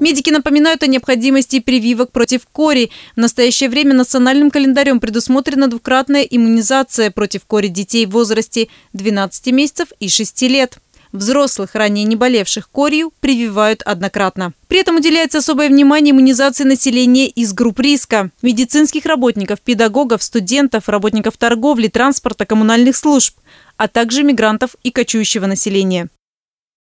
Медики напоминают о необходимости прививок против кори. В настоящее время национальным календарем предусмотрена двукратная иммунизация против кори детей в возрасте 12 месяцев и 6 лет. Взрослых, ранее не болевших корью, прививают однократно. При этом уделяется особое внимание иммунизации населения из групп риска – медицинских работников, педагогов, студентов, работников торговли, транспорта, коммунальных служб, а также мигрантов и кочующего населения.